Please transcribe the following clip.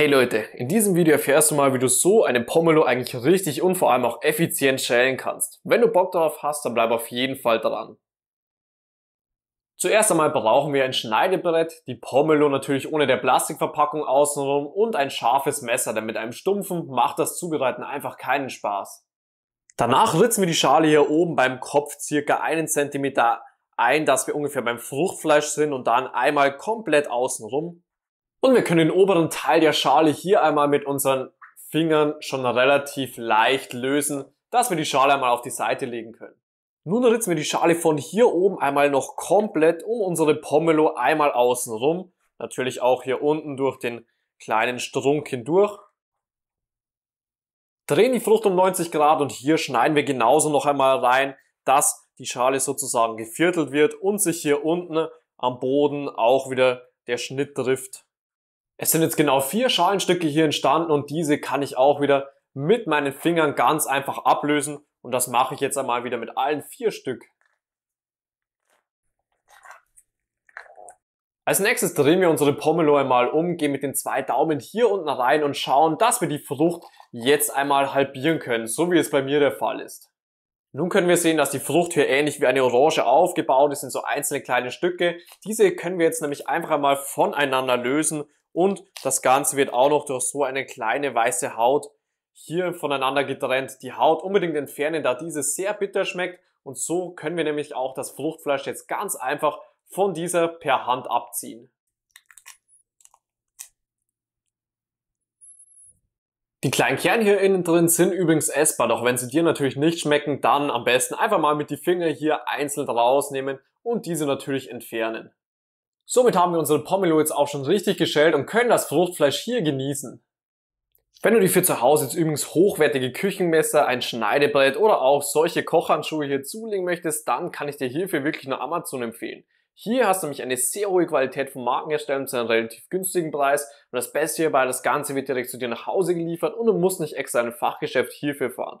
Hey Leute, in diesem Video erfährst du mal, wie du so einen Pomelo eigentlich richtig und vor allem auch effizient schälen kannst. Wenn du Bock darauf hast, dann bleib auf jeden Fall dran. Zuerst einmal brauchen wir ein Schneidebrett, die Pomelo natürlich ohne der Plastikverpackung außenrum und ein scharfes Messer, denn mit einem stumpfen macht das Zubereiten einfach keinen Spaß. Danach ritzen wir die Schale hier oben beim Kopf circa einen Zentimeter ein, dass wir ungefähr beim Fruchtfleisch sind und dann einmal komplett außenrum und wir können den oberen Teil der Schale hier einmal mit unseren Fingern schon relativ leicht lösen, dass wir die Schale einmal auf die Seite legen können. Nun ritzen wir die Schale von hier oben einmal noch komplett um unsere Pomelo einmal außen rum. Natürlich auch hier unten durch den kleinen Strunk hindurch. Drehen die Frucht um 90 Grad und hier schneiden wir genauso noch einmal rein, dass die Schale sozusagen geviertelt wird und sich hier unten am Boden auch wieder der Schnitt trifft. Es sind jetzt genau vier Schalenstücke hier entstanden und diese kann ich auch wieder mit meinen Fingern ganz einfach ablösen und das mache ich jetzt einmal wieder mit allen vier Stück. Als nächstes drehen wir unsere Pomelo einmal um, gehen mit den zwei Daumen hier unten rein und schauen, dass wir die Frucht jetzt einmal halbieren können, so wie es bei mir der Fall ist. Nun können wir sehen, dass die Frucht hier ähnlich wie eine Orange aufgebaut ist in so einzelne kleine Stücke. Diese können wir jetzt nämlich einfach einmal voneinander lösen und das Ganze wird auch noch durch so eine kleine weiße Haut hier voneinander getrennt. Die Haut unbedingt entfernen, da diese sehr bitter schmeckt. Und so können wir nämlich auch das Fruchtfleisch jetzt ganz einfach von dieser per Hand abziehen. Die kleinen Kerne hier innen drin sind übrigens essbar, doch wenn sie dir natürlich nicht schmecken, dann am besten einfach mal mit die Finger hier einzeln rausnehmen und diese natürlich entfernen. Somit haben wir unsere Pomelo jetzt auch schon richtig geschält und können das Fruchtfleisch hier genießen. Wenn du dir für zu Hause jetzt übrigens hochwertige Küchenmesser, ein Schneidebrett oder auch solche Kochhandschuhe hier zulegen möchtest, dann kann ich dir hierfür wirklich nur Amazon empfehlen. Hier hast du nämlich eine sehr hohe Qualität von Markenherstellern zu einem relativ günstigen Preis und das Beste hierbei, das Ganze wird direkt zu dir nach Hause geliefert und du musst nicht extra in ein Fachgeschäft hierfür fahren.